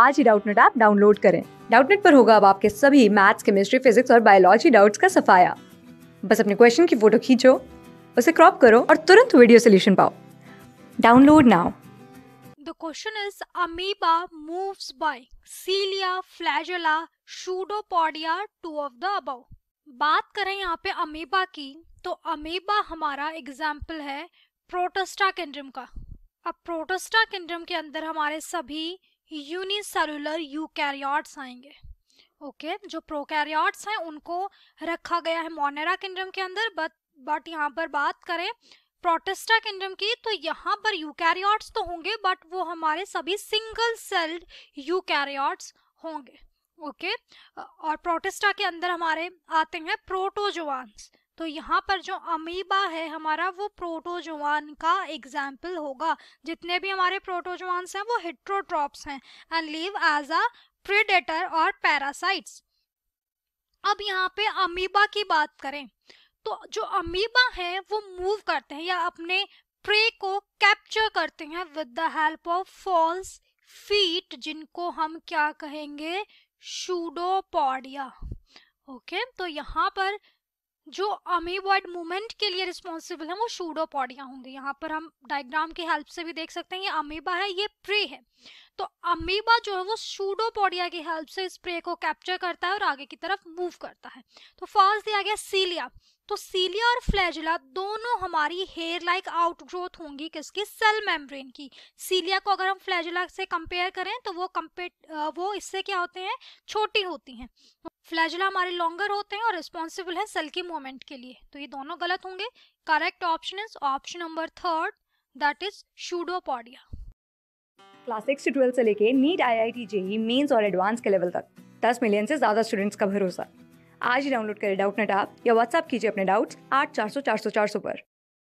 आज ही Doubtnut app download करें डाउटनेट पर होगा अब आपके सभी मैथ्स केमिस्ट्री फिजिक्स और बायोलॉजी डाउट्स का सफाया बस अपने क्वेश्चन की फोटो खींचो उसे क्रॉप करो और तुरंत वीडियो सोल्यूशन पाओ download now The question is amoeba moves by cilia, flagella, pseudopodia, two of the above. बात करें यहाँ पे अमीबा की तो अमीबा हमारा एग्जाम्पल है प्रोटोस्टा केंड्रम का अब प्रोटोस्टा केंड्रम के अंदर हमारे सभी यूनिसेलुलर यूकैरियोट्स आएंगे ओके okay, जो प्रोकैरियोट्स हैं उनको रखा गया है मोनेरा किंगडम के अंदर बट बट यहाँ पर बात करें प्रोटेस्टा किंगडम की तो यहाँ पर यूकैरियोट्स तो होंगे बट वो हमारे सभी सिंगल सेल्ड यूकैरियोट्स होंगे ओके okay? और प्रोटेस्टा के अंदर हमारे आते हैं प्रोटोजोआंस तो यहाँ पर जो अमीबा है हमारा वो प्रोटोजोआन का एग्जाम्पल होगा जितने भी हमारे प्रोटोजोआन्स हैं वो हिट्रोट्रॉप्स हैं and live as a predator और पैरासाइट्स अब यहाँ पे अमीबा की बात करें तो जो अमीबा है वो मूव करते हैं या अपने प्रे को कैप्चर करते हैं with the help of false feet जिनको हम क्या कहेंगे शूडोपॉडिया ओके okay? तो यहाँ पर जो अमीबॉइड मूवमेंट के लिए रिस्पॉन्सिबल है वो शूडो पॉडिया होंगे यहाँ पर हम डायग्राम की हेल्प से भी देख सकते हैं ये अमीबा है ये प्रे है तो अमीबा जो है वो शूडो पॉडिया की हेल्प से इस प्रे को कैप्चर करता है और आगे की तरफ मूव करता है तो फर्स्ट दिया गया सीलिया तो सीलिया और फ्लैजिला दोनों हमारी हेयर लाइक आउटग्रोथ होंगी किसकी सेल मेम्ब्रेन की सीलिया को अगर हम फ्लैजिला से कंपेयर करें तो वो कंपेयर वो इससे क्या होते हैं छोटी होती हैं फ्लैजुला हमारे लॉन्गर होते हैं और रिस्पॉन्सिबल है सेल के मूवमेंट के लिए तो ये दोनों गलत होंगे correct option is option number third that is pseudopodia class six से ट्वेल्थ से लेके NEET I I T JEE mains और एडवांस के लेवल तक दस मिलियन से ज्यादा स्टूडेंट्स का भरोसा आज ही डाउनलोड करें डाउट नेट आप या व्हाट्सअप कीजिए अपने डाउट्स आठ चार सौ चार सौ चार सौ पर